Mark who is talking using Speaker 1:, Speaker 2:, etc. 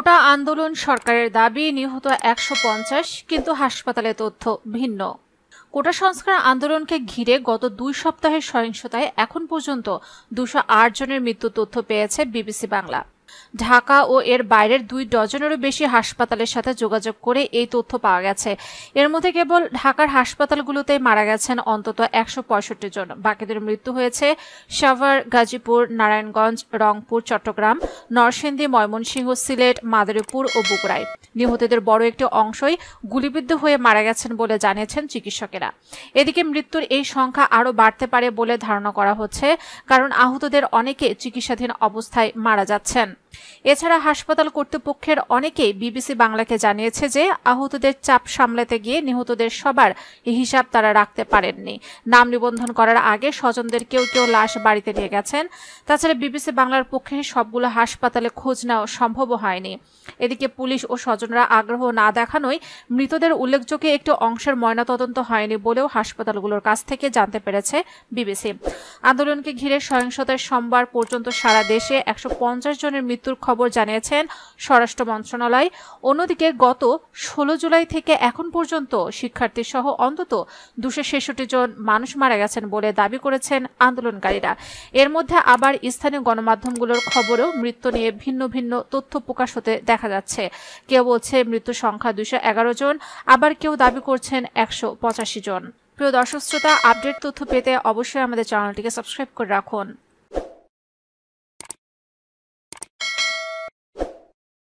Speaker 1: কোটা আন্দোলন সরকারের দাবি নিহত একশো পঞ্চাশ কিন্তু হাসপাতালে তথ্য ভিন্ন কোটা সংস্কার আন্দোলনকে ঘিরে গত দুই সপ্তাহের সহিংসতায় এখন পর্যন্ত দুশো জনের মৃত্যু তথ্য পেয়েছে বিবিসি বাংলা ঢাকা ও এর বাইরের দুই ডজনেরও বেশি হাসপাতালের সাথে যোগাযোগ করে এই তথ্য পাওয়া গেছে এর মধ্যে কেবল ঢাকার হাসপাতালগুলোতে মারা গেছেন অন্তত একশো জন বাকিদের মৃত্যু হয়েছে সাভার গাজীপুর নারায়ণগঞ্জ রংপুর চট্টগ্রাম নরসিংদী ময়মনসিংহ সিলেট মাদারীপুর ও বুকরাই নিহতদের বড় একটি অংশই গুলিবিদ্ধ হয়ে মারা গেছেন বলে জানিয়েছেন চিকিৎসকেরা এদিকে মৃত্যুর এই সংখ্যা আরও বাড়তে পারে বলে ধারণা করা হচ্ছে কারণ আহতদের অনেকে চিকিৎসাধীন অবস্থায় মারা যাচ্ছেন এছাড়া হাসপাতাল কর্তৃপক্ষের অনেকেই বিবিসি বাংলাকে জানিয়েছে যে আহতদের চাপ সামলাতে গিয়ে নিহতদের সবার হিসাব তারা রাখতে পারেননি নাম নিবন্ধন করার আগে স্বজনদের কেউ কেউ লাশ বাড়িতে নিয়ে গেছেন তাছাড়া বিবিসি বাংলার পক্ষে সবগুলো হাসপাতালে খোঁজ নেওয়া সম্ভব হয়নি এদিকে পুলিশ ও স্বজনরা আগ্রহ না দেখানোয় মৃতদের উল্লেখযোগ্য একটি অংশের ময়নাতদন্ত হয়নি বলেও হাসপাতালগুলোর কাছ থেকে জানতে পেরেছে বিবিসি আন্দোলনকে ঘিরে সহিংসতায় সোমবার পর্যন্ত সারা দেশে একশো জনের মৃত্যু মৃত্যুর খবর জানিয়েছেন স্বরাষ্ট্র মন্ত্রণালয় অন্যদিকে গত ষোলো জুলাই থেকে এখন পর্যন্ত শিক্ষার্থীসহ অন্তত দুশো ছেষট্টি জন মানুষ মারা গেছেন বলে দাবি করেছেন আন্দোলনকারীরা এর মধ্যে আবার স্থানীয় গণমাধ্যমগুলোর খবরেও মৃত্যু নিয়ে ভিন্ন ভিন্ন তথ্য প্রকাশ হতে দেখা যাচ্ছে কেউ বলছে মৃত্যু সংখ্যা দুশো এগারো জন আবার কেউ দাবি করছেন একশো পঁচাশি জন প্রিয় দর্শক শ্রোতা আপডেট তথ্য পেতে অবশ্যই আমাদের চ্যানেলটিকে সাবস্ক্রাইব করে রাখুন